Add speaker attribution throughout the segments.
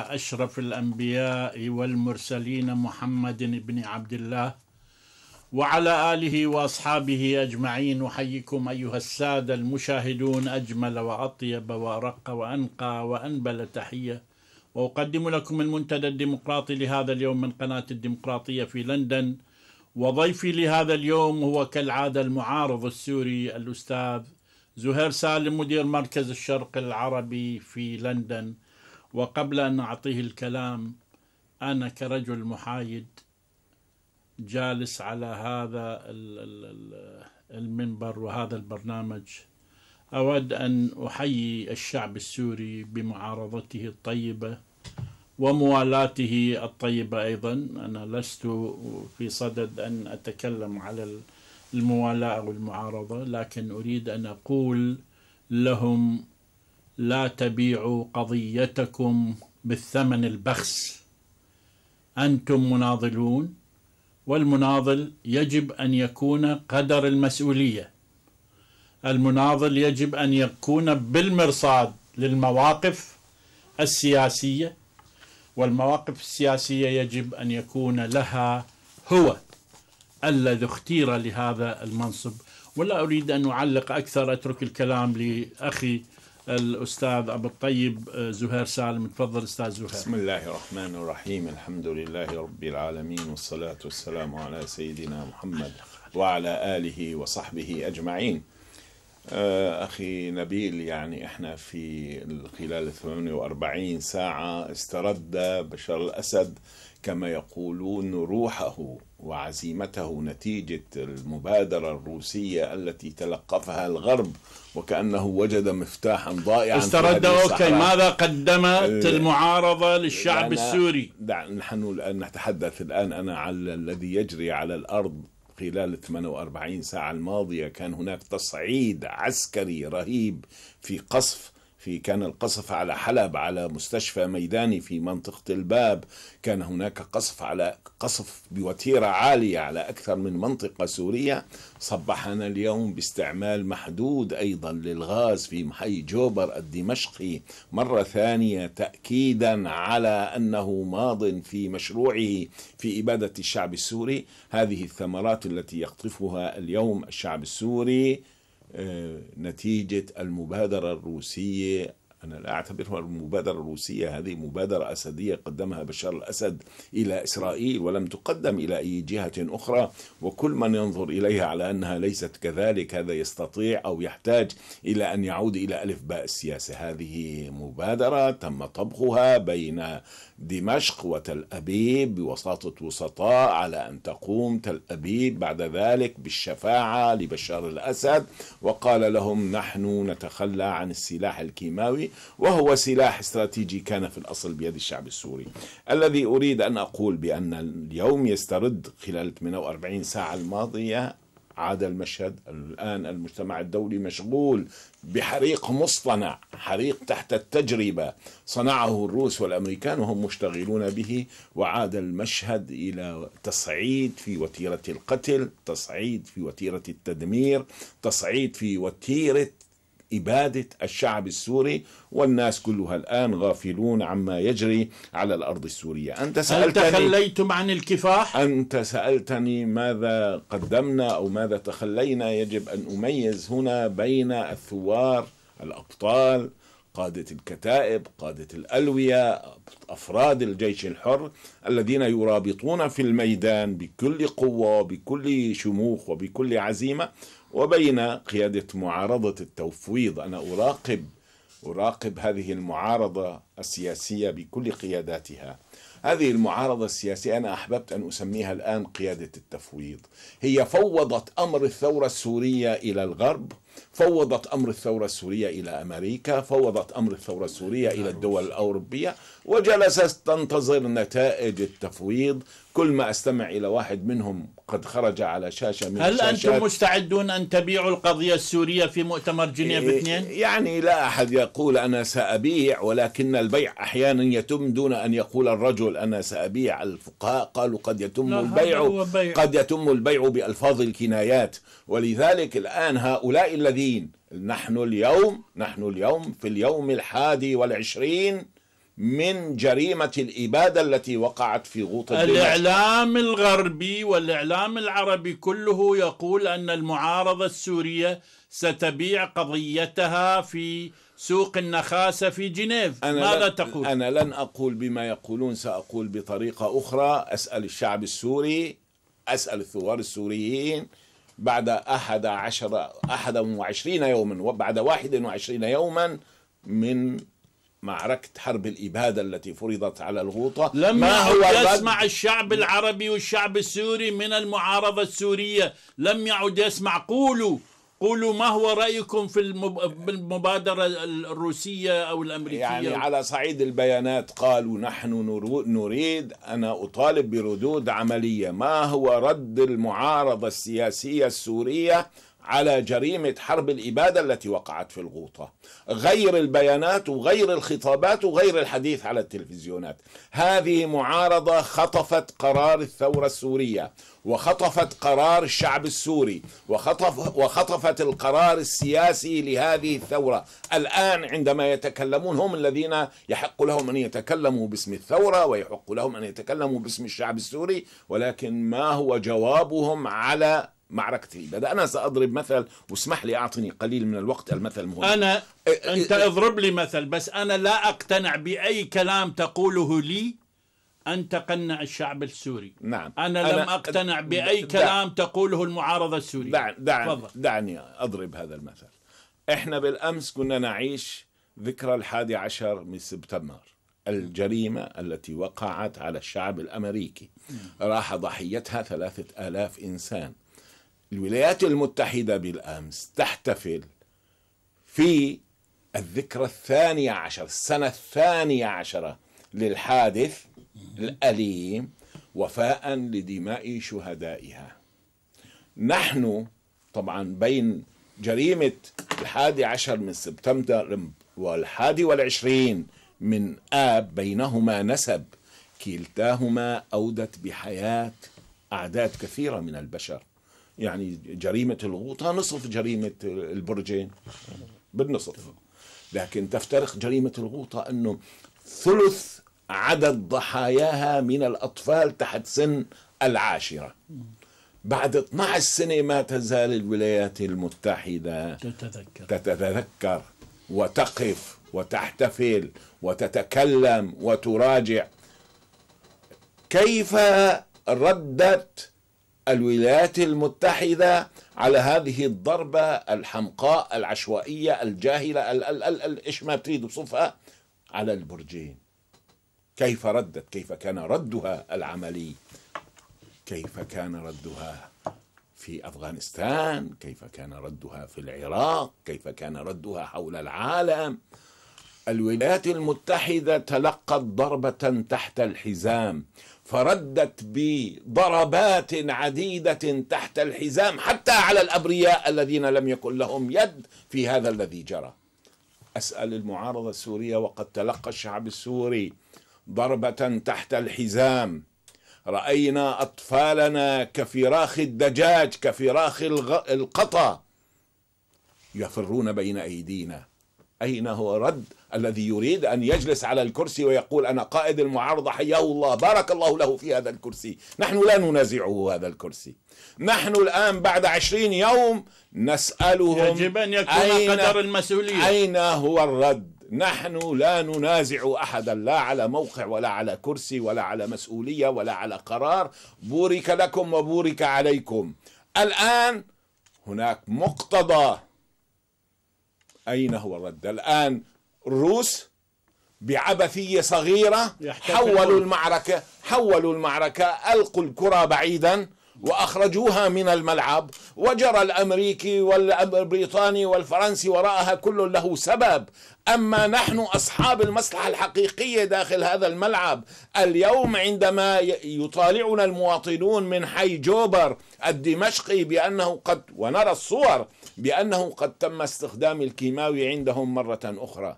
Speaker 1: أشرف الأنبياء والمرسلين محمد بن عبد الله وعلى آله وأصحابه أجمعين أحييكم أيها السادة المشاهدون أجمل وأطيب وأرق وأنقى وأنبل تحية وأقدم لكم المنتدى الديمقراطي لهذا اليوم من قناة الديمقراطية في لندن وضيفي لهذا اليوم هو كالعادة المعارض السوري الأستاذ زهير سالم مدير مركز الشرق العربي في لندن وقبل أن أعطيه الكلام أنا كرجل محايد جالس على هذا المنبر وهذا البرنامج أود أن أحيي الشعب السوري بمعارضته الطيبة وموالاته الطيبة أيضا أنا لست في صدد أن أتكلم على الموالاة أو المعارضة لكن أريد أن أقول لهم لا تبيعوا قضيتكم بالثمن البخس انتم مناضلون والمناضل يجب ان يكون قدر المسؤوليه المناضل يجب ان يكون بالمرصاد للمواقف السياسيه والمواقف السياسيه يجب ان يكون لها هو الذي اختير لهذا المنصب ولا اريد ان اعلق اكثر اترك الكلام لاخي الأستاذ أبو الطيب آه، زهير سالم تفضل أستاذ زهير بسم الله
Speaker 2: الرحمن الرحيم الحمد لله رب العالمين والصلاة والسلام على سيدنا محمد وعلى آله وصحبه أجمعين آه، أخي نبيل يعني إحنا في خلال 48 ساعة استرد بشار الأسد كما يقولون روحه وعزيمته نتيجة المبادرة الروسية التي تلقفها الغرب وكأنه وجد مفتاحا ضائعا استرد أوكي ماذا
Speaker 1: قدمت إيه. المعارضة
Speaker 2: للشعب السوري نحن الآن نتحدث الآن أنا على الذي يجري على الأرض خلال 48 ساعة الماضية كان هناك تصعيد عسكري رهيب في قصف في كان القصف على حلب على مستشفى ميداني في منطقة الباب كان هناك قصف على قصف بوتيرة عالية على أكثر من منطقة سورية صبحنا اليوم باستعمال محدود أيضا للغاز في محي جوبر الدمشقي مرة ثانية تأكيدا على أنه ماض في مشروعه في إبادة الشعب السوري هذه الثمرات التي يقطفها اليوم الشعب السوري آه، نتيجة المبادرة الروسية أنا لا أعتبرها المبادرة الروسية هذه مبادرة أسدية قدمها بشار الأسد إلى إسرائيل ولم تقدم إلى أي جهة أخرى وكل من ينظر إليها على أنها ليست كذلك هذا يستطيع أو يحتاج إلى أن يعود إلى ألف باء السياسة هذه مبادرة تم طبخها بين دمشق وتل أبيب بوساطة وسطاء على أن تقوم تل أبيب بعد ذلك بالشفاعة لبشار الأسد وقال لهم نحن نتخلى عن السلاح الكيماوي وهو سلاح استراتيجي كان في الأصل بيد الشعب السوري الذي أريد أن أقول بأن اليوم يسترد خلال 48 ساعة الماضية عاد المشهد الآن المجتمع الدولي مشغول بحريق مصطنع حريق تحت التجربة صنعه الروس والأمريكان وهم مشتغلون به وعاد المشهد إلى تصعيد في وتيرة القتل تصعيد في وتيرة التدمير تصعيد في وتيرة إبادة الشعب السوري والناس كلها الآن غافلون عما يجري على الأرض السورية أنت سألتني هل تخليتم
Speaker 1: عن الكفاح؟
Speaker 2: أنت سألتني ماذا قدمنا أو ماذا تخلينا يجب أن أميز هنا بين الثوار الأبطال قادة الكتائب قادة الألوية أفراد الجيش الحر الذين يرابطون في الميدان بكل قوة بكل شموخ وبكل عزيمة وبين قيادة معارضة التفويض أنا أراقب أراقب هذه المعارضة السياسية بكل قياداتها هذه المعارضة السياسية أنا أحببت أن أسميها الآن قيادة التفويض هي فوضت أمر الثورة السورية إلى الغرب فوضت أمر الثورة السورية إلى أمريكا فوضت أمر الثورة السورية إلى الدول الأوروبية وجلست تنتظر نتائج التفويض كل ما أستمع إلى واحد منهم قد خرج على شاشة من هل أنتم
Speaker 1: مستعدون أن تبيعوا القضية السورية في مؤتمر جنيف إيه، اثنين؟
Speaker 2: يعني لا أحد يقول أنا سأبيع ولكن البيع أحيانا يتم دون أن يقول الرجل أنا سأبيع الفقهاء قالوا قد يتم البيع قد يتم البيع بألفاظ الكنايات ولذلك الآن هؤلاء الذين نحن اليوم نحن اليوم في اليوم الحادي والعشرين من جريمة الإبادة التي وقعت في غوطة
Speaker 1: الإعلام الغربي والإعلام العربي كله يقول أن المعارضة السورية ستبيع قضيتها في سوق النخاسة في جنيف أنا ماذا لن تقول؟ أنا لن أقول
Speaker 2: بما يقولون سأقول بطريقة أخرى أسأل الشعب السوري أسأل الثوار السوريين بعد أحد عشر أحد وعشرين يوما وبعد واحد وعشرين يوما من معركة حرب الإبادة التي فرضت على الغوطة لما ما هو يسمع
Speaker 1: الشعب العربي والشعب السوري من المعارضة السورية لم يعد يسمع قولوا قولوا ما هو رايكم في المبادره الروسيه او الامريكيه يعني على
Speaker 2: صعيد البيانات قالوا نحن نريد انا اطالب بردود عمليه ما هو رد المعارضه السياسيه السوريه على جريمة حرب الإبادة التي وقعت في الغوطة غير البيانات وغير الخطابات وغير الحديث على التلفزيونات هذه معارضة خطفت قرار الثورة السورية وخطفت قرار الشعب السوري وخطف وخطفت القرار السياسي لهذه الثورة الآن عندما يتكلمون هم الذين يحق لهم أن يتكلموا باسم الثورة ويحق لهم أن يتكلموا باسم الشعب السوري ولكن ما هو جوابهم على معركة الإبادة أنا سأضرب مثل واسمح لي أعطني قليل من الوقت المثل مهم
Speaker 1: أنا إيه، إيه، أنت إيه. اضرب لي مثل بس أنا لا أقتنع بأي كلام تقوله لي أن تقنع الشعب السوري نعم أنا, أنا لم أقتنع بأي دع كلام تقوله المعارضة السورية دع دع دعني أضرب هذا المثل إحنا
Speaker 2: بالأمس كنا نعيش ذكرى الحادي عشر من سبتمبر الجريمة التي وقعت على الشعب الأمريكي راح ضحيتها ثلاثة آلاف إنسان الولايات المتحدة بالأمس تحتفل في الذكرى الثانية عشر السنة الثانية عشرة للحادث الأليم وفاء لدماء شهدائها نحن طبعا بين جريمة الحادي عشر من سبتمبر والحادي والعشرين من آب بينهما نسب كلتاهما أودت بحياة أعداد كثيرة من البشر يعني جريمة الغوطة نصف جريمة البرجين بالنصف لكن تفترق جريمة الغوطة أنه ثلث عدد ضحاياها من الأطفال تحت سن العاشرة بعد 12 سنة ما تزال الولايات المتحدة
Speaker 1: تتذكر
Speaker 2: تتذكر وتقف وتحتفل وتتكلم وتراجع كيف ردت الولايات المتحدة على هذه الضربة الحمقاء العشوائية الجاهلة ال ال ال ال إيش ما تريد بصفها على البرجين كيف ردت كيف كان ردها العملي كيف كان ردها في أفغانستان كيف كان ردها في العراق كيف كان ردها حول العالم الولايات المتحدة تلقت ضربة تحت الحزام فردت بضربات عديدة تحت الحزام حتى على الأبرياء الذين لم يكن لهم يد في هذا الذي جرى أسأل المعارضة السورية وقد تلقى الشعب السوري ضربة تحت الحزام رأينا أطفالنا كفراخ الدجاج كفراخ القطا يفرون بين أيدينا أين هو رد الذي يريد أن يجلس على الكرسي ويقول أنا قائد المعارضة حياه الله بارك الله له في هذا الكرسي نحن لا ننازعه هذا الكرسي نحن الآن بعد عشرين يوم نسألهم يجب أن يكون أين قدر المسؤولية أين هو الرد نحن لا ننازع احدا لا على موقع ولا على كرسي ولا على مسؤوليه ولا على قرار بورك لكم وبورك عليكم الان هناك مقتضى أين هو الرد الآن الروس بعبثية صغيرة حولوا المعركة حولوا المعركة ألقوا الكرة بعيدا واخرجوها من الملعب وجرى الامريكي والبريطاني والفرنسي وراءها كل له سبب اما نحن اصحاب المصلحه الحقيقيه داخل هذا الملعب اليوم عندما يطالعنا المواطنون من حي جوبر الدمشقي بانه قد ونرى الصور بانه قد تم استخدام الكيماوي عندهم مره اخرى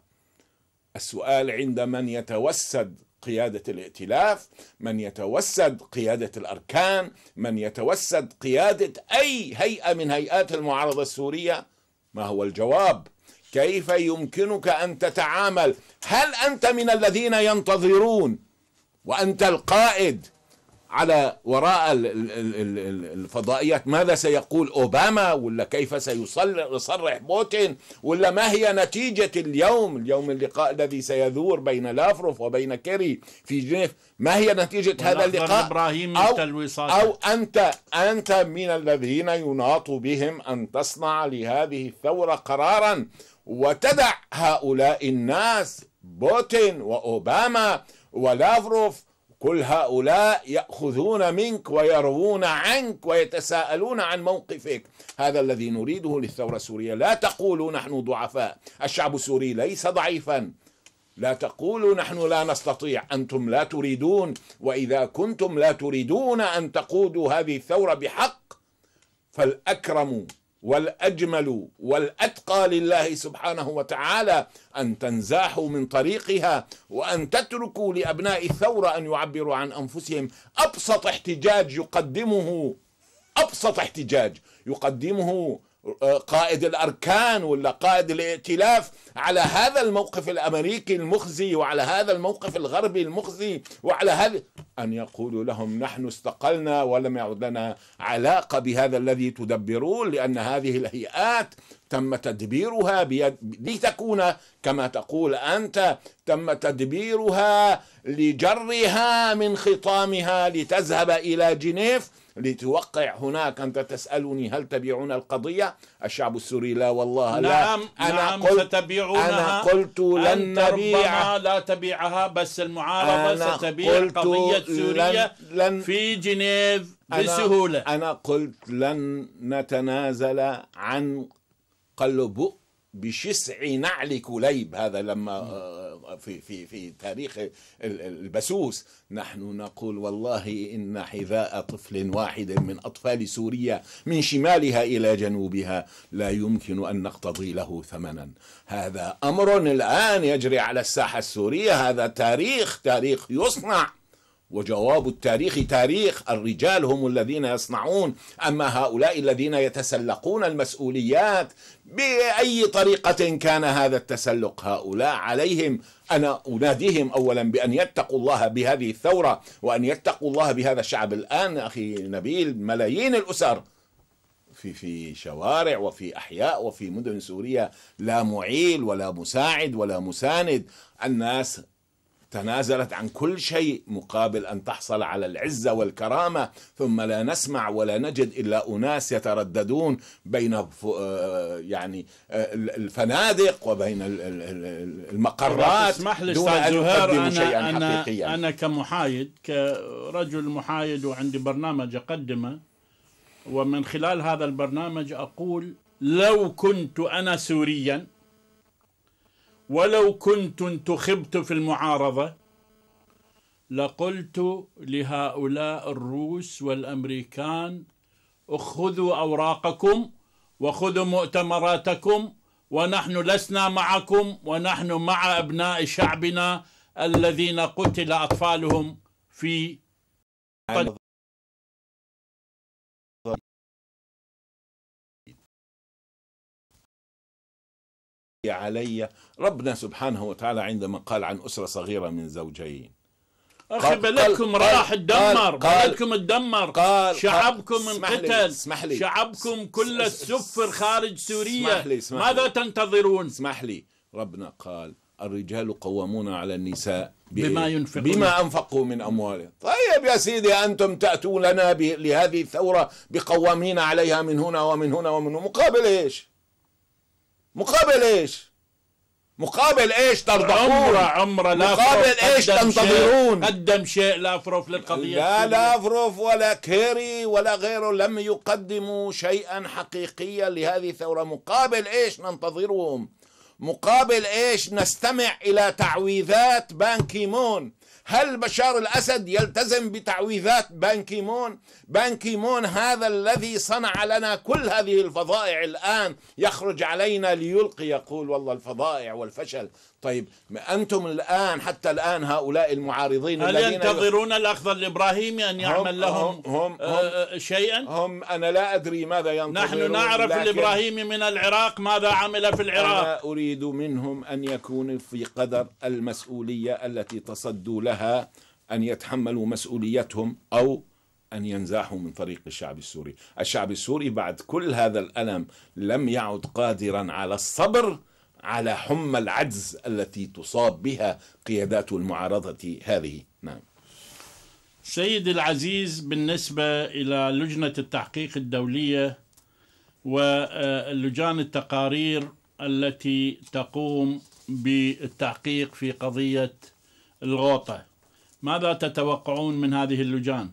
Speaker 2: السؤال عند من يتوسد قيادة الائتلاف من يتوسد قيادة الأركان من يتوسد قيادة أي هيئة من هيئات المعارضة السورية ما هو الجواب كيف يمكنك أن تتعامل هل أنت من الذين ينتظرون وأنت القائد على وراء الفضائيات ماذا سيقول أوباما ولا كيف سيصرح بوتين ولا ما هي نتيجة اليوم اليوم اللقاء الذي سيدور بين لافروف وبين كيري في جنيف ما هي نتيجة هذا اللقاء
Speaker 1: إبراهيم أو, أو
Speaker 2: أنت أنت من الذين يناط بهم أن تصنع لهذه الثورة قرارا وتدع هؤلاء الناس بوتين وأوباما ولافروف كل هؤلاء يأخذون منك ويروون عنك ويتساءلون عن موقفك هذا الذي نريده للثورة السورية لا تقولوا نحن ضعفاء الشعب السوري ليس ضعيفا لا تقولوا نحن لا نستطيع أنتم لا تريدون وإذا كنتم لا تريدون أن تقودوا هذه الثورة بحق فالأكرم والاجمل والاتقى لله سبحانه وتعالى ان تنزاحوا من طريقها وان تتركوا لابناء الثوره ان يعبروا عن انفسهم ابسط احتجاج يقدمه ابسط احتجاج يقدمه قائد الاركان ولا قائد الائتلاف على هذا الموقف الامريكي المخزي وعلى هذا الموقف الغربي المخزي وعلى هذا ان يقولوا لهم نحن استقلنا ولم يعد لنا علاقه بهذا الذي تدبرون لان هذه الهيئات تم تدبيرها بيد لتكون كما تقول انت تم تدبيرها لجرها من خطامها لتذهب الى جنيف لتوقع هناك أنت تسألني هل تبيعون القضية الشعب السوري لا والله لا نعم أنا نعم قلت ستبيعونها أنا قلت لن نبيع
Speaker 1: لا تبيعها بس المعارضة ستبيع قضية سورية
Speaker 2: لن في جنيف بسهولة أنا قلت لن نتنازل عن قلب بشسع نعل كليب هذا لما في في في تاريخ البسوس نحن نقول والله ان حذاء طفل واحد من اطفال سوريا من شمالها الى جنوبها لا يمكن ان نقتضي له ثمنا هذا امر الان يجري على الساحه السوريه هذا تاريخ تاريخ يصنع وجواب التاريخ تاريخ الرجال هم الذين يصنعون اما هؤلاء الذين يتسلقون المسؤوليات باي طريقه كان هذا التسلق هؤلاء عليهم انا اناديهم اولا بان يتقوا الله بهذه الثوره وان يتقوا الله بهذا الشعب الان اخي نبيل ملايين الاسر في في شوارع وفي احياء وفي مدن سوريا لا معيل ولا مساعد ولا مساند الناس تنازلت عن كل شيء مقابل ان تحصل على العزه والكرامه ثم لا نسمع ولا نجد الا اناس يترددون بين آه، يعني آه، الفنادق وبين المقرات اسمح لي دون ان زهير أنا, شيئا أنا, حقيقيا. انا
Speaker 1: كمحايد كرجل محايد وعندي برنامج اقدمه ومن خلال هذا البرنامج اقول لو كنت انا سوريا ولو كنت انتخبت في المعارضة لقلت لهؤلاء الروس والأمريكان خذوا أوراقكم وخذوا مؤتمراتكم ونحن لسنا معكم ونحن مع أبناء شعبنا الذين قتل أطفالهم في
Speaker 2: علي ربنا سبحانه وتعالى عندما قال عن أسرة صغيرة من زوجين
Speaker 1: أخي بلدكم راح تدمر بلدكم تدمر شعبكم انقتل شعبكم كل السفر خارج سوريا سمح لي سمح ماذا تنتظرون
Speaker 2: اسمح لي ربنا قال الرجال قوامون على النساء بما ينفقون بما انفقوا من اموالهم طيب يا سيدي انتم تاتون لنا لهذه الثوره بقوامين عليها من هنا ومن هنا ومن هنا مقابل ايش مقابل ايش مقابل ايش ترضخون عمره عمره لا مقابل ايش تنتظرون
Speaker 1: قدم شيء لافروف للقضيه لا لافروف ولا
Speaker 2: كيري ولا غيره لم يقدموا شيئا حقيقيا لهذه الثوره مقابل ايش ننتظرهم مقابل ايش نستمع الى تعويذات بانكيمون؟ هل بشار الأسد يلتزم بتعويذات بانكيمون بانكيمون هذا الذي صنع لنا كل هذه الفظائع الآن يخرج علينا ليلقي يقول والله الفظائع والفشل طيب أنتم الآن حتى الآن هؤلاء المعارضين هل ينتظرون
Speaker 1: الأخضر الإبراهيمي أن يعمل هم لهم هم هم آه،, آه شيئا هم أنا لا أدري ماذا ينتظرون نحن نعرف الإبراهيمي من العراق ماذا عمل في العراق أنا
Speaker 2: أريد منهم أن يكونوا في قدر المسؤولية التي تصدوا لها أن يتحملوا مسؤوليتهم أو أن ينزاحوا من طريق الشعب السوري الشعب السوري بعد كل هذا الألم لم يعد قادرا على الصبر على حمى العجز التي تصاب بها قيادات المعارضة هذه
Speaker 1: نعم سيد العزيز بالنسبة إلى لجنة التحقيق الدولية ولجان آه، التقارير التي تقوم بالتحقيق في قضية الغوطة ماذا تتوقعون من هذه اللجان؟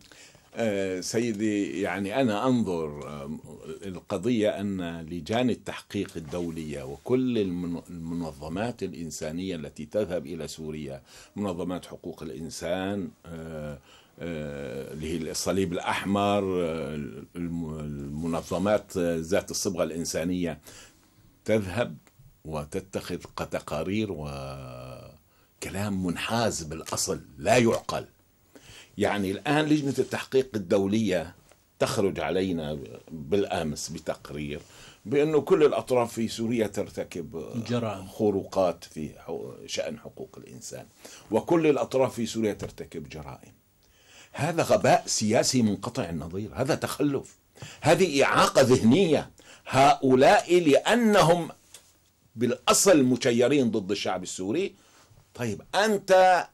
Speaker 2: آه، سيدي يعني أنا أنظر آه، القضية أن لجان التحقيق الدولية وكل المنظمات الإنسانية التي تذهب إلى سوريا منظمات حقوق الإنسان آه، اللي هي الصليب الأحمر المنظمات ذات الصبغة الإنسانية تذهب وتتخذ تقارير وكلام منحاز بالأصل لا يعقل يعني الآن لجنة التحقيق الدولية تخرج علينا بالأمس بتقرير بأنه كل الأطراف في سوريا ترتكب جرائم خروقات في شأن حقوق الإنسان وكل الأطراف في سوريا ترتكب جرائم هذا غباء سياسي منقطع النظير هذا تخلف هذه إعاقة ذهنية هؤلاء لأنهم بالأصل مشيرين ضد الشعب السوري طيب أنت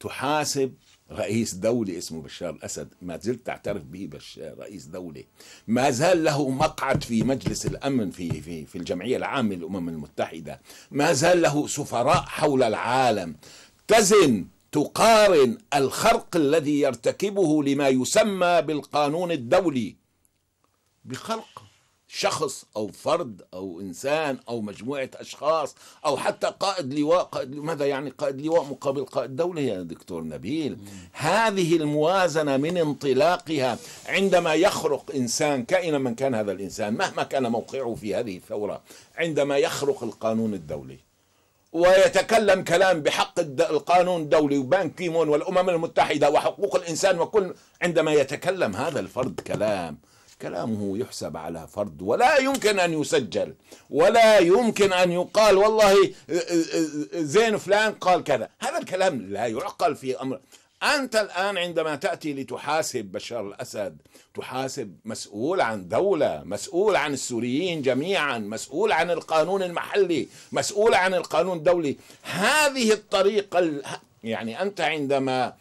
Speaker 2: تحاسب رئيس دولة اسمه بشار الأسد ما زلت تعترف به بشار رئيس دولة ما زال له مقعد في مجلس الأمن في, في, في الجمعية العامة للأمم المتحدة ما زال له سفراء حول العالم تزن تقارن الخرق الذي يرتكبه لما يسمى بالقانون الدولي بخرق شخص أو فرد أو إنسان أو مجموعة أشخاص أو حتى قائد لواء قائد ماذا يعني قائد لواء مقابل قائد دولة يا دكتور نبيل هذه الموازنة من انطلاقها عندما يخرق إنسان كائنا من كان هذا الإنسان مهما كان موقعه في هذه الثورة عندما يخرق القانون الدولي ويتكلم كلام بحق القانون الدولي وبان كيمون والأمم المتحدة وحقوق الإنسان وكل عندما يتكلم هذا الفرد كلام كلامه يحسب على فرض ولا يمكن أن يسجل ولا يمكن أن يقال والله آه، آه، آه، زين فلان قال كذا هذا الكلام لا يعقل في أمر أنت الآن عندما تأتي لتحاسب بشار الأسد تحاسب مسؤول عن دولة مسؤول عن السوريين جميعا مسؤول عن القانون المحلي مسؤول عن القانون الدولي هذه الطريقة يعني أنت عندما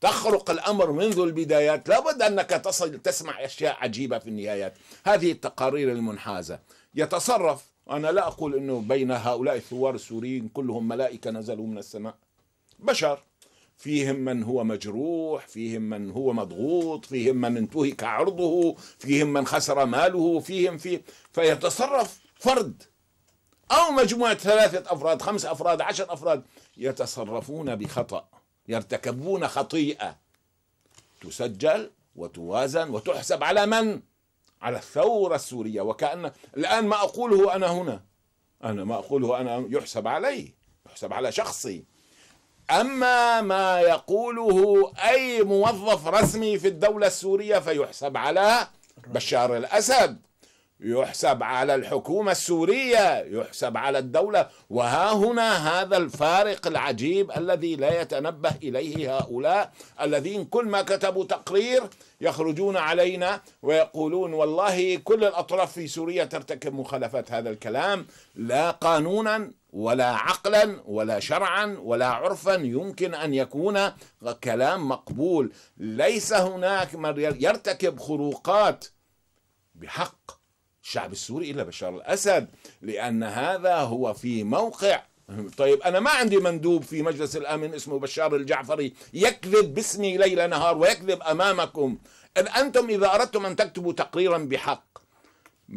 Speaker 2: تخرق الأمر منذ البدايات لابد أنك تصل تسمع أشياء عجيبة في النهايات هذه التقارير المنحازة يتصرف أنا لا أقول أنه بين هؤلاء الثوار السوريين كلهم ملائكة نزلوا من السماء بشر فيهم من هو مجروح فيهم من هو مضغوط فيهم من انتهك عرضه فيهم من خسر ماله فيهم في فيتصرف فرد أو مجموعة ثلاثة أفراد خمس أفراد عشر أفراد يتصرفون بخطأ يرتكبون خطيئة تسجل وتوازن وتحسب على من؟ على الثورة السورية وكأن الآن ما أقوله أنا هنا أنا ما أقوله أنا يحسب علي يحسب على شخصي أما ما يقوله أي موظف رسمي في الدولة السورية فيحسب على بشار الأسد يحسب على الحكومة السورية يحسب على الدولة وها هنا هذا الفارق العجيب الذي لا يتنبه إليه هؤلاء الذين كل ما كتبوا تقرير يخرجون علينا ويقولون والله كل الأطراف في سوريا ترتكب مخالفات هذا الكلام لا قانونا ولا عقلا ولا شرعا ولا عرفا يمكن ان يكون كلام مقبول ليس هناك من يرتكب خروقات بحق الشعب السوري إلا بشار الأسد لأن هذا هو في موقع طيب أنا ما عندي مندوب في مجلس الأمن اسمه بشار الجعفري يكذب باسمي ليل نهار ويكذب أمامكم إن أنتم إذا أردتم أن تكتبوا تقريرا بحق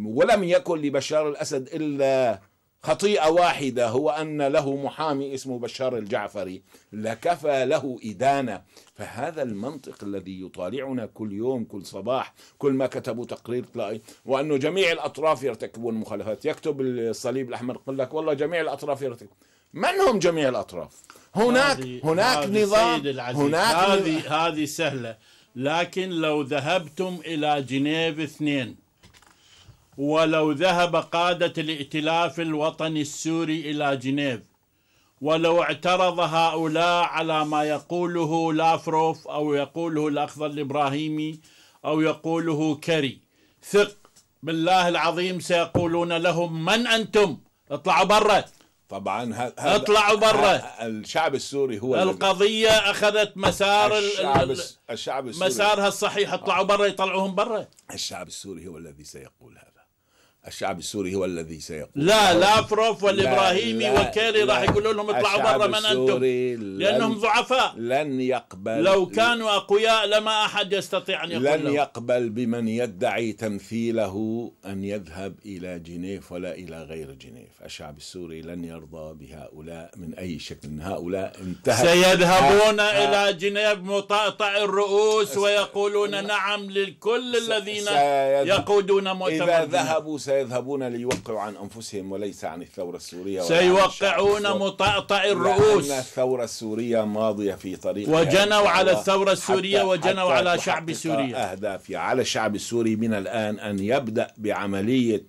Speaker 2: ولم يكن لبشار الأسد إلا خطيئة واحدة هو أن له محامي اسمه بشار الجعفري لكفى له إدانة فهذا المنطق الذي يطالعنا كل يوم كل صباح كل ما كتبوا تقرير تلاقي وأنه جميع الأطراف يرتكبون مخالفات يكتب الصليب الأحمر يقول لك والله جميع الأطراف يرتكبون من هم جميع الأطراف هناك هذه هناك هذه نظام هناك هذه
Speaker 1: هذه سهلة لكن لو ذهبتم إلى جنيف اثنين ولو ذهب قادة الائتلاف الوطني السوري إلى جنيف ولو اعترض هؤلاء على ما يقوله لافروف أو يقوله الأخضر الإبراهيمي أو يقوله كري ثق بالله العظيم سيقولون لهم من أنتم اطلعوا برا طبعا هذا اطلعوا برا
Speaker 2: الشعب السوري هو
Speaker 1: القضيه اخذت
Speaker 2: مسار الشعب الشعب السوري مسارها
Speaker 1: الصحيح اطلعوا برا يطلعوهم برا الشعب
Speaker 2: السوري هو الذي سيقول هذا الشعب السوري هو الذي سيقول لا لافروف والابراهيمي وكيري والكيري راح يقولوا لهم اطلعوا برا من انتم لانهم ضعفاء لن يقبل لو كانوا اقوياء
Speaker 1: لما احد يستطيع ان يقول لن
Speaker 2: يقبل بمن يدعي تمثيله ان يذهب الى جنيف ولا الى غير جنيف، الشعب السوري لن يرضى بهؤلاء من اي شكل، هؤلاء انتهى سيذهبون آه
Speaker 1: الى جنيف مطاطع الرؤوس ويقولون نعم لكل الذين يقودون
Speaker 2: مؤتمر اذا ذهبوا سيذهبون ليوقعوا عن أنفسهم وليس عن الثورة السورية سيوقعون مطأطئ الرؤوس لأن الثورة السورية ماضية في طريق وجنوا على الثورة السورية حتى وجنوا حتى على شعب سوريا أهدافها على الشعب السوري من الآن أن يبدأ بعملية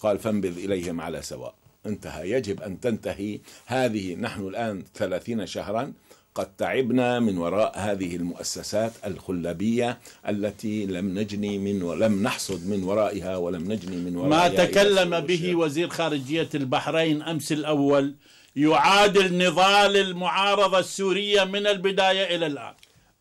Speaker 2: قال فانبذ إليهم على سواء انتهى يجب أن تنتهي هذه نحن الآن ثلاثين شهرا قد تعبنا من وراء هذه المؤسسات الخلابية التي لم نجني من ولم نحصد من ورائها ولم نجني من ورائها ما
Speaker 1: تكلم به وزير خارجية البحرين أمس الأول يعادل نضال المعارضة السورية من البداية إلى الآن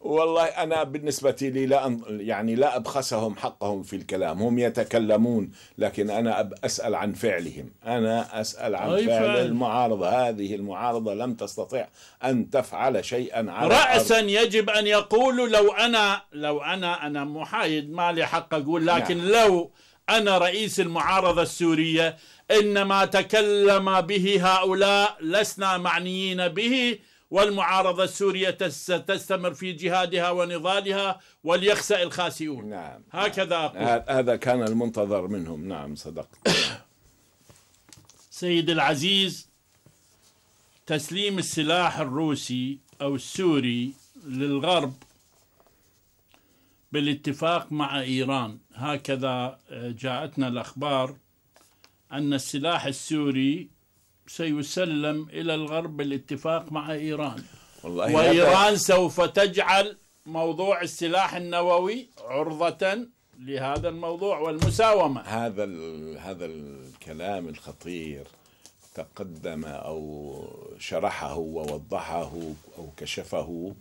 Speaker 2: والله أنا بالنسبة لي لا أن... يعني لا أبخسهم حقهم في الكلام هم يتكلمون لكن أنا أب... أسأل عن فعلهم أنا أسأل عن فعل, طيب. فعل المعارضة هذه المعارضة لم تستطع أن تفعل شيئا على رأسا
Speaker 1: الأرض. يجب أن يقول لو أنا لو أنا أنا محايد ما لي حق أقول نعم. لكن نعم. لو أنا رئيس المعارضة السورية إنما تكلم به هؤلاء لسنا معنيين به والمعارضة السورية ستستمر في جهادها ونضالها وليخسأ الخاسئون نعم, نعم. هكذا أقول
Speaker 2: هذا كان المنتظر منهم نعم صدقت
Speaker 1: سيد العزيز تسليم السلاح الروسي أو السوري للغرب بالاتفاق مع إيران هكذا آه، جاءتنا الأخبار أن السلاح السوري سيسلم إلى الغرب الاتفاق مع إيران والله وإيران سوف تجعل موضوع السلاح النووي عرضة لهذا الموضوع
Speaker 2: والمساومة هذا ال هذا الكلام الخطير تقدم أو شرحه ووضحه أو كشفه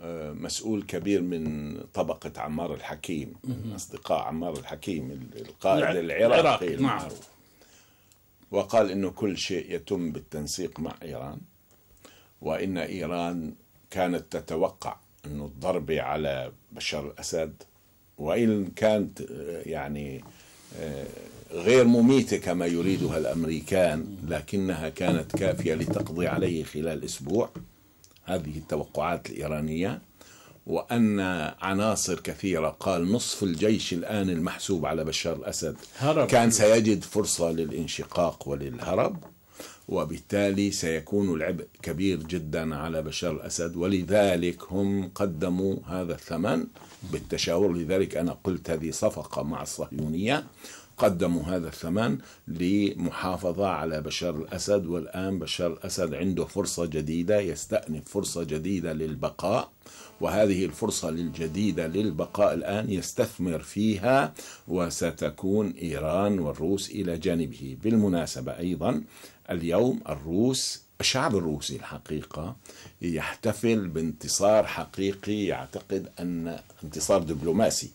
Speaker 2: آه، مسؤول كبير من طبقة عمار الحكيم من أصدقاء عمار الحكيم القائد نعم. العراقي نعم. المعروف وقال انه كل شيء يتم بالتنسيق مع ايران وان ايران كانت تتوقع انه الضربه على بشار الاسد وان كانت يعني آه، غير مميته كما يريدها الامريكان لكنها كانت كافيه لتقضي عليه خلال اسبوع هذه التوقعات الايرانيه وأن عناصر كثيرة قال نصف الجيش الآن المحسوب على بشار الأسد هرب. كان سيجد فرصة للانشقاق وللهرب وبالتالي سيكون العبء كبير جدا على بشار الأسد ولذلك هم قدموا هذا الثمن بالتشاور لذلك أنا قلت هذه صفقة مع الصهيونية قدموا هذا الثمن لمحافظة على بشار الأسد والآن بشار الأسد عنده فرصة جديدة يستأنف فرصة جديدة للبقاء وهذه الفرصة الجديدة للبقاء الآن يستثمر فيها وستكون إيران والروس إلى جانبه بالمناسبة أيضا اليوم الروس الشعب الروسي الحقيقة يحتفل بانتصار حقيقي يعتقد أن انتصار دبلوماسي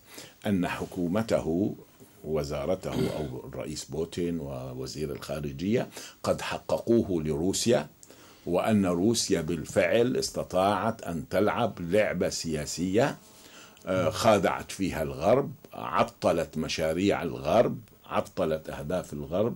Speaker 2: أن حكومته وزارته أو الرئيس بوتين ووزير الخارجية قد حققوه لروسيا وأن روسيا بالفعل استطاعت أن تلعب لعبة سياسية آه، خادعت فيها الغرب عطلت مشاريع الغرب عطلت أهداف الغرب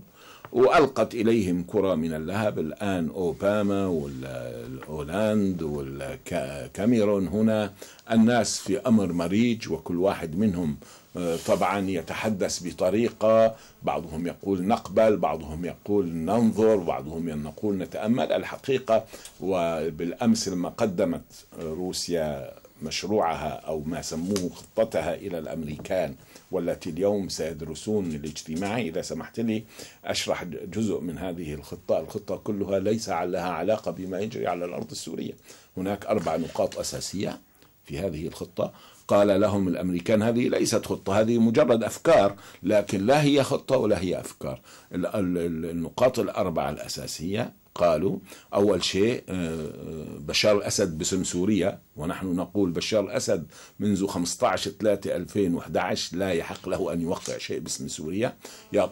Speaker 2: وألقت إليهم كرة من اللهب الآن أوباما والهولاند والكاميرون هنا الناس في أمر مريج وكل واحد منهم آه، طبعا يتحدث بطريقة بعضهم يقول نقبل بعضهم يقول ننظر بعضهم يقول نتأمل الحقيقة وبالأمس لما قدمت روسيا مشروعها أو ما سموه خطتها إلى الأمريكان والتي اليوم سيدرسون الاجتماع إذا سمحت لي أشرح جزء من هذه الخطة الخطة كلها ليس لها علاقة بما يجري على الأرض السورية هناك أربع نقاط أساسية في هذه الخطة قال لهم الامريكان هذه ليست خطه هذه مجرد افكار لكن لا هي خطه ولا هي افكار النقاط الاربعه الاساسيه قالوا أول شيء آه، آه، بشار الأسد باسم سوريا ونحن نقول بشار الأسد منذ 15 3 2011 لا يحق له أن يوقع شيء باسم سوريا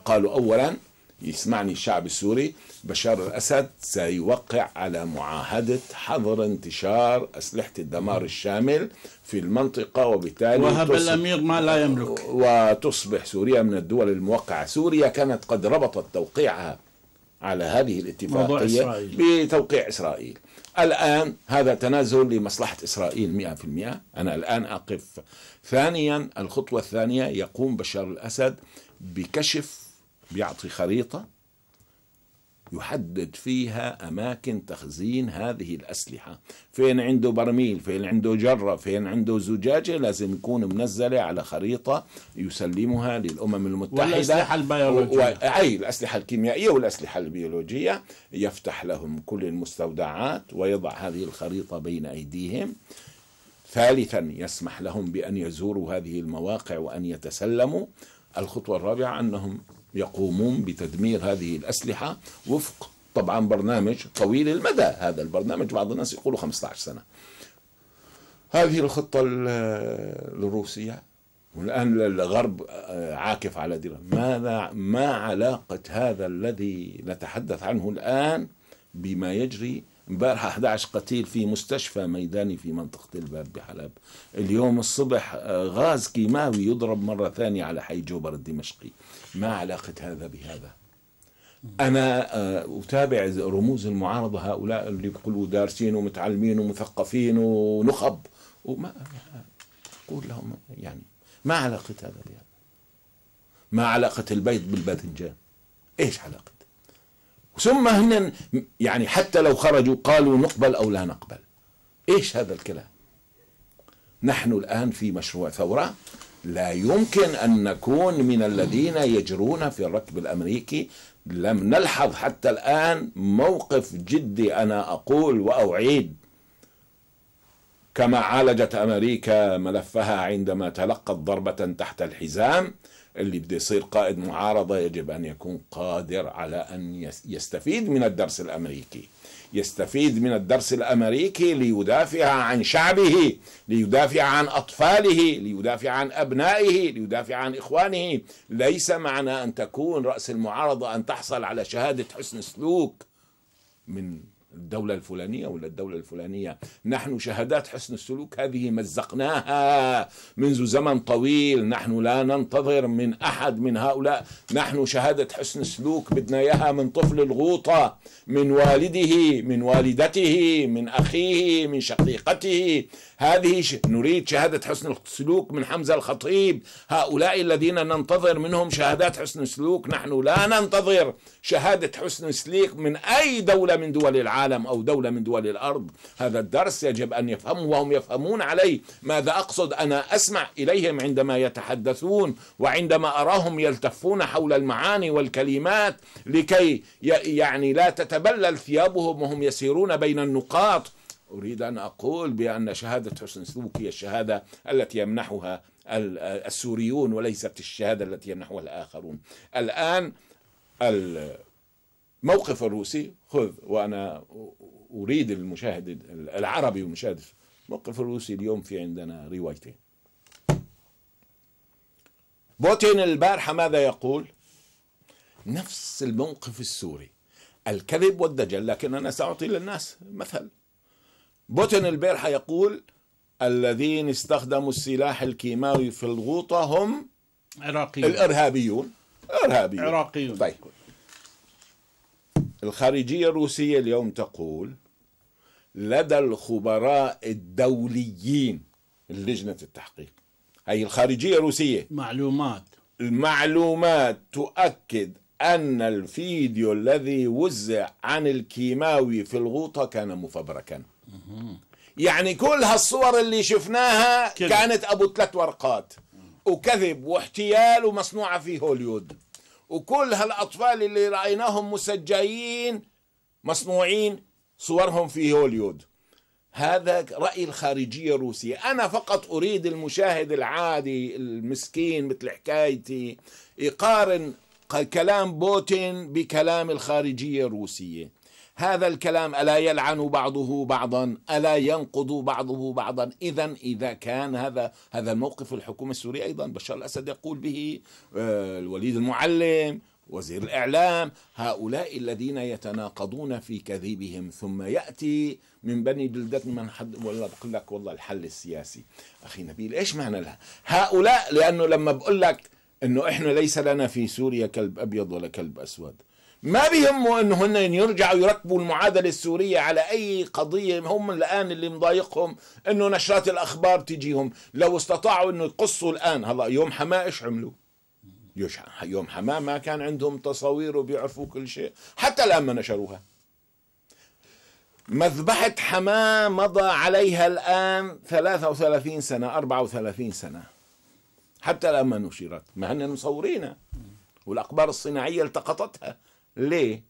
Speaker 2: قالوا أولا يسمعني الشعب السوري بشار الأسد سيوقع على معاهدة حظر انتشار أسلحة الدمار الشامل في المنطقة وبالتالي وهب الأمير
Speaker 1: ما لا يملك
Speaker 2: وتصبح سوريا من الدول الموقعة سوريا كانت قد ربطت توقيعها على هذه الاتفاقية إسرائيل. بتوقيع إسرائيل الآن هذا تنازل لمصلحة إسرائيل 100% أنا الآن أقف ثانيا الخطوة الثانية يقوم بشار الأسد بكشف بيعطي خريطة يحدد فيها أماكن تخزين هذه الأسلحة فين عنده برميل فين عنده جرة فين عنده زجاجة لازم يكون منزلة على خريطة يسلمها للأمم المتحدة والأسلحة البيولوجية و... أي الأسلحة الكيميائية والأسلحة البيولوجية يفتح لهم كل المستودعات ويضع هذه الخريطة بين أيديهم ثالثا يسمح لهم بأن يزوروا هذه المواقع وأن يتسلموا الخطوة الرابعة أنهم يقومون بتدمير هذه الأسلحة وفق طبعا برنامج طويل المدى هذا البرنامج بعض الناس يقولوا 15 سنة هذه الخطة الروسية والآن الغرب عاكف على ديره ماذا ما علاقة هذا الذي نتحدث عنه الآن بما يجري امبارح 11 قتيل في مستشفى ميداني في منطقة الباب بحلب اليوم الصبح آه، غاز كيماوي يضرب مرة ثانية على حي جوبر الدمشقي ما علاقة هذا بهذا أنا آه، أتابع رموز المعارضة هؤلاء اللي بيقولوا دارسين ومتعلمين ومثقفين ونخب وما أقول لهم يعني ما علاقة هذا بهذا ما علاقة البيض بالباذنجان إيش علاقة ثم هن يعني حتى لو خرجوا قالوا نقبل أو لا نقبل إيش هذا الكلام نحن الآن في مشروع ثورة لا يمكن أن نكون من الذين يجرون في الركب الأمريكي لم نلحظ حتى الآن موقف جدي أنا أقول وأعيد كما عالجت أمريكا ملفها عندما تلقت ضربة تحت الحزام اللي بده يصير قائد معارضه يجب ان يكون قادر على ان يستفيد من الدرس الامريكي يستفيد من الدرس الامريكي ليدافع عن شعبه ليدافع عن اطفاله ليدافع عن ابنائه ليدافع عن اخوانه ليس معنى ان تكون راس المعارضه ان تحصل على شهاده حسن سلوك من الدولة الفلانية ولا الدولة الفلانية نحن شهادات حسن السلوك هذه مزقناها منذ زمن طويل نحن لا ننتظر من أحد من هؤلاء نحن شهادة حسن السلوك بدنا إياها من طفل الغوطة من والده من والدته من أخيه من شقيقته هذه ش... نريد شهادة حسن السلوك من حمزة الخطيب هؤلاء الذين ننتظر منهم شهادات حسن السلوك نحن لا ننتظر شهادة حسن السلوك من أي دولة من دول العالم عالم أو دولة من دول الأرض هذا الدرس يجب أن يفهموا وهم يفهمون عليه ماذا أقصد أنا أسمع إليهم عندما يتحدثون وعندما أراهم يلتفون حول المعاني والكلمات لكي يعني لا تتبلل ثيابهم وهم يسيرون بين النقاط أريد أن أقول بأن شهادة حسن سلوك هي الشهادة التي يمنحها السوريون وليست الشهادة التي يمنحها الآخرون الآن موقف الروسي خذ وأنا أريد المشاهد العربي والمشاهد الموقف الروسي اليوم في عندنا روايتين بوتين البارحة ماذا يقول نفس الموقف السوري الكذب والدجل لكن أنا سأعطي للناس مثل بوتين البارحة يقول الذين استخدموا السلاح الكيماوي في الغوطة هم
Speaker 1: عراقيون الإرهابيون
Speaker 2: إرهابيون عراقيون طيب الخارجية الروسية اليوم تقول لدى الخبراء الدوليين لجنة التحقيق هي الخارجية الروسية معلومات المعلومات تؤكد أن الفيديو الذي وزع عن الكيماوي في الغوطة كان مفبركا يعني كل هالصور اللي شفناها كانت أبو ثلاث ورقات وكذب واحتيال ومصنوعة في هوليود وكل هالاطفال اللي رايناهم مسجلين مصنوعين صورهم في هوليود هذا راي الخارجيه الروسيه انا فقط اريد المشاهد العادي المسكين مثل حكايتي يقارن كلام بوتين بكلام الخارجيه الروسيه هذا الكلام ألا يلعن بعضه بعضا ألا ينقض بعضه بعضا إذا إذا كان هذا هذا الموقف الحكومة السورية أيضا بشار الأسد يقول به آه، الوليد المعلم وزير الإعلام هؤلاء الذين يتناقضون في كذبهم ثم يأتي من بني جلدك من حد والله بقول لك والله الحل السياسي أخي نبيل إيش معنى لها هؤلاء لأنه لما بقول لك أنه إحنا ليس لنا في سوريا كلب أبيض ولا كلب أسود ما بيهموا انه هن يرجعوا يركبوا المعادله السوريه على اي قضيه هم الان اللي مضايقهم انه نشرات الاخبار تجيهم لو استطاعوا انه يقصوا الان هلا يوم حماه ايش عملوا؟ يوم حماه ما كان عندهم تصاوير وبيعرفوا كل شيء حتى الان ما نشروها مذبحة حماة مضى عليها الآن 33 سنة 34 سنة حتى الآن ما نشرت ما هن مصورينها والأقبار الصناعية التقطتها ليه؟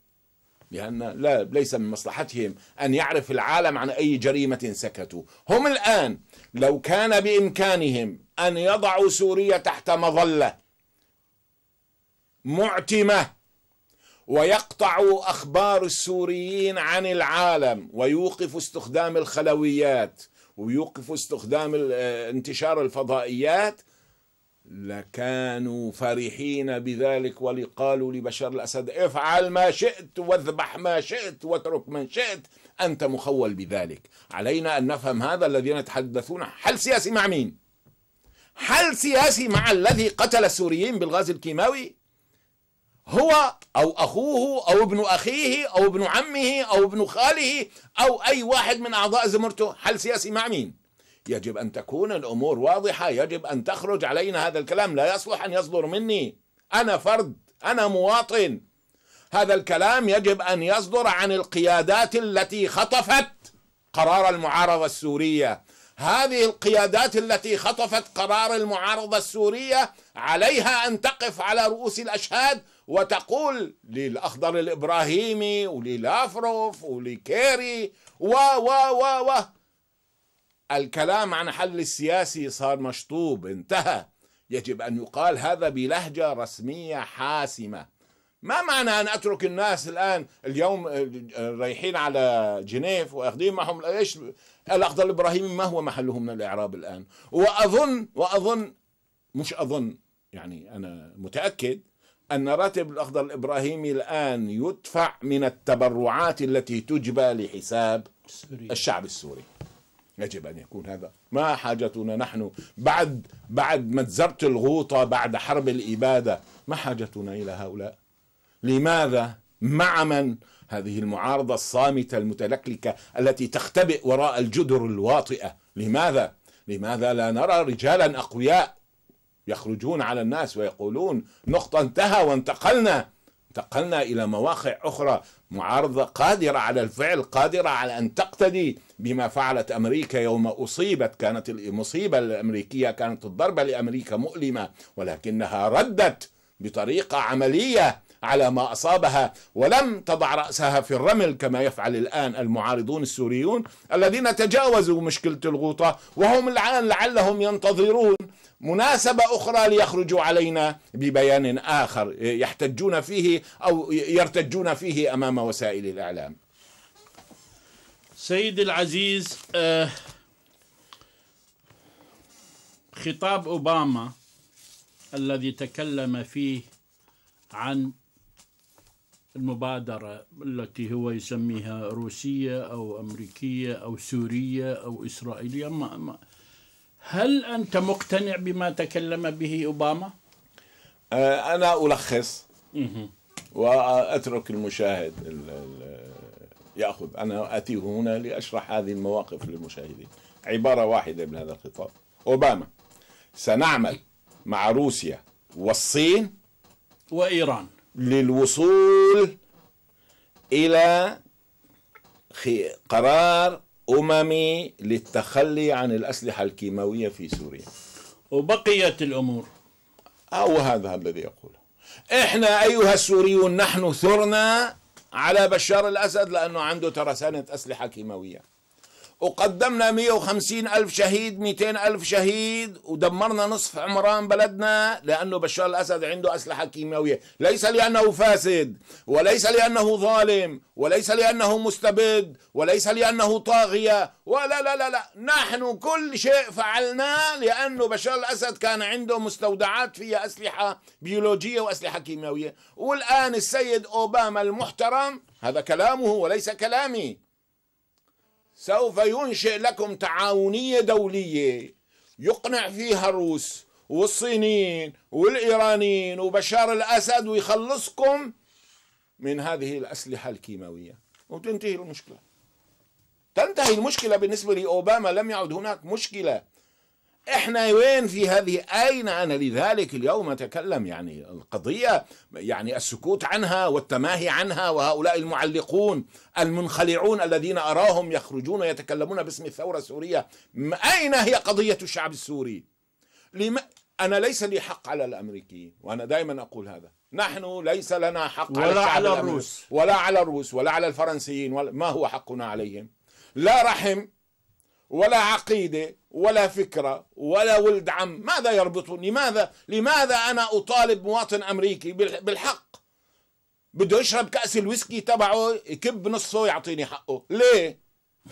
Speaker 2: لأن لا ليس من مصلحتهم أن يعرف العالم عن أي جريمة سكتوا هم الآن لو كان بإمكانهم أن يضعوا سوريا تحت مظلة معتمة ويقطعوا أخبار السوريين عن العالم ويوقفوا استخدام الخلويات ويوقفوا استخدام آه، انتشار الفضائيات لكانوا فرحين بذلك ولقالوا لبشار الأسد افعل ما شئت واذبح ما شئت واترك من شئت أنت مخول بذلك علينا أن نفهم هذا الذين يتحدثون حل سياسي مع مين حل سياسي مع الذي قتل السوريين بالغاز الكيماوي هو أو أخوه أو ابن أخيه أو ابن عمه أو ابن خاله أو أي واحد من أعضاء زمرته حل سياسي مع مين يجب أن تكون الأمور واضحة يجب أن تخرج علينا هذا الكلام لا يصلح أن يصدر مني أنا فرد أنا مواطن هذا الكلام يجب أن يصدر عن القيادات التي خطفت قرار المعارضة السورية هذه القيادات التي خطفت قرار المعارضة السورية عليها أن تقف على رؤوس الأشهاد وتقول للأخضر الإبراهيمي وللافروف ولكيري و و و و الكلام عن حل السياسي صار مشطوب انتهى يجب أن يقال هذا بلهجة رسمية حاسمة ما معنى أن أترك الناس الآن اليوم آه، آه، رايحين على جنيف وأخذين معهم إيش الأخضر الإبراهيمي ما هو محله من الإعراب الآن وأظن وأظن مش أظن يعني أنا متأكد أن راتب الأخضر الإبراهيمي الآن يدفع من التبرعات التي تجبى لحساب الشعب السوري يجب ان يكون هذا ما حاجتنا نحن بعد بعد مجزره الغوطه بعد حرب الاباده ما حاجتنا الى هؤلاء لماذا مع من هذه المعارضه الصامته المتلكلكه التي تختبئ وراء الجدر الواطئه لماذا لماذا لا نرى رجالا اقوياء يخرجون على الناس ويقولون نقطه انتهى وانتقلنا انتقلنا إلى مواقع أخرى معارضة قادرة على الفعل قادرة على أن تقتدي بما فعلت أمريكا يوم أصيبت كانت المصيبة الأمريكية كانت الضربة لأمريكا مؤلمة ولكنها ردت بطريقة عملية على ما أصابها ولم تضع رأسها في الرمل كما يفعل الآن المعارضون السوريون الذين تجاوزوا مشكلة الغوطة وهم الآن لعلهم ينتظرون مناسبة أخرى ليخرجوا علينا ببيان آخر يحتجون فيه أو يرتجون فيه أمام وسائل
Speaker 1: الإعلام سيد العزيز آه، خطاب أوباما الذي تكلم فيه عن المبادرة التي هو يسميها روسية أو أمريكية أو سورية أو إسرائيلية ما ما هل أنت مقتنع بما تكلم به أوباما؟
Speaker 2: آه، أنا ألخص وأترك المشاهد يأخذ أنا أتي هنا لأشرح هذه المواقف للمشاهدين عبارة واحدة من هذا الخطاب أوباما سنعمل مع روسيا والصين وإيران للوصول
Speaker 1: إلى
Speaker 2: قرار أممي للتخلي عن الأسلحة الكيماوية في سوريا
Speaker 1: وبقيت الأمور أو
Speaker 2: هذا الذي يقوله إحنا أيها السوريون نحن ثرنا على بشار الأسد لأنه عنده ترسانه أسلحة كيماوية وقدمنا 150 ألف شهيد 200 ألف شهيد ودمرنا نصف عمران بلدنا لأنه بشار الأسد عنده أسلحة كيميائية ليس لأنه فاسد وليس لأنه ظالم وليس لأنه مستبد وليس لأنه طاغية ولا لا لا لا نحن كل شيء فعلناه لأنه بشار الأسد كان عنده مستودعات فيها أسلحة بيولوجية وأسلحة كيميائية والآن السيد أوباما المحترم هذا كلامه وليس كلامي سوف ينشئ لكم تعاونية دولية يقنع فيها الروس والصينيين والإيرانيين وبشار الأسد ويخلصكم من هذه الأسلحة الكيماوية وتنتهي المشكلة تنتهي المشكلة بالنسبة لأوباما لم يعد هناك مشكلة احنا وين في هذه اين انا لذلك اليوم اتكلم يعني القضيه يعني السكوت عنها والتماهي عنها وهؤلاء المعلقون المنخلعون الذين اراهم يخرجون يتكلمون باسم الثوره السوريه اين هي قضيه الشعب السوري؟ لم... انا ليس لي حق على الامريكيين وانا دائما اقول هذا نحن ليس لنا حق ولا على, على الروس ولا على الروس ولا على الفرنسيين ولا ما هو حقنا عليهم لا رحم ولا عقيده ولا فكرة ولا ولد عم ماذا يربطني لماذا لماذا أنا أطالب مواطن أمريكي بالحق بده يشرب كأس الويسكي تبعه يكب نصه يعطيني حقه ليه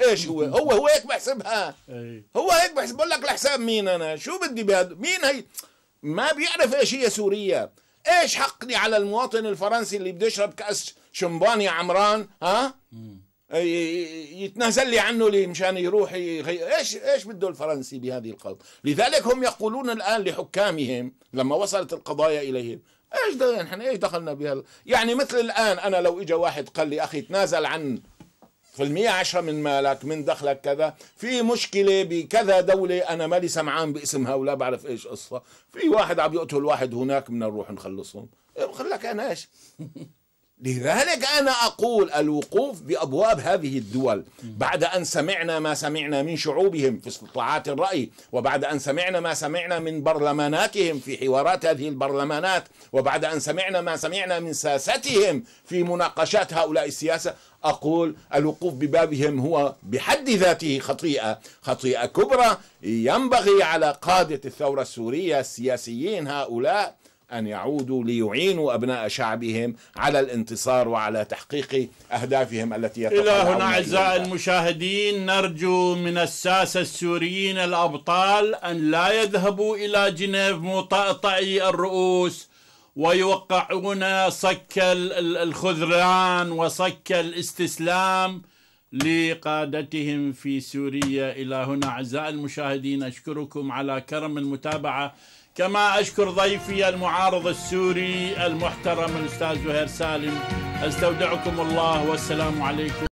Speaker 2: ايش هو هو هو هيك بحسبها هو هيك بحسب بقول لك لحساب مين انا شو بدي بهذا مين هي ما بيعرف ايش هي سوريا ايش حقني على المواطن الفرنسي اللي بده يشرب كاس شمبانيا عمران ها يتنازل لي عنه لي مشان يروح يغير ايش ايش بده الفرنسي بهذه القضيه لذلك هم يقولون الان لحكامهم لما وصلت القضايا اليهم ايش ده نحن ايش دخلنا بها يعني مثل الان انا لو اجى واحد قال لي اخي تنازل عن في المية عشرة من مالك من دخلك كذا في مشكلة بكذا دولة أنا مالي سمعان باسمها ولا بعرف إيش قصة في واحد عم يقتل واحد هناك بدنا نروح نخلصهم إيه، خلك أنا إيش لذلك أنا أقول الوقوف بأبواب هذه الدول بعد أن سمعنا ما سمعنا من شعوبهم في استطلاعات الرأي وبعد أن سمعنا ما سمعنا من برلماناتهم في حوارات هذه البرلمانات وبعد أن سمعنا ما سمعنا من ساستهم في مناقشات هؤلاء السياسة أقول الوقوف ببابهم هو بحد ذاته خطيئة خطيئة كبرى ينبغي على قادة الثورة السورية السياسيين هؤلاء أن يعودوا ليعينوا أبناء شعبهم على الانتصار وعلى تحقيق أهدافهم التي إلى هنا أعزائي
Speaker 1: المشاهدين نرجو من الساسة السوريين الأبطال أن لا يذهبوا إلى جنيف مطأطئي الرؤوس ويوقعون صك الخذلان وصك الاستسلام لقادتهم في سوريا إلى هنا أعزائي المشاهدين أشكركم على كرم المتابعة كما أشكر ضيفي المعارض السوري المحترم الأستاذ زهير سالم أستودعكم الله والسلام عليكم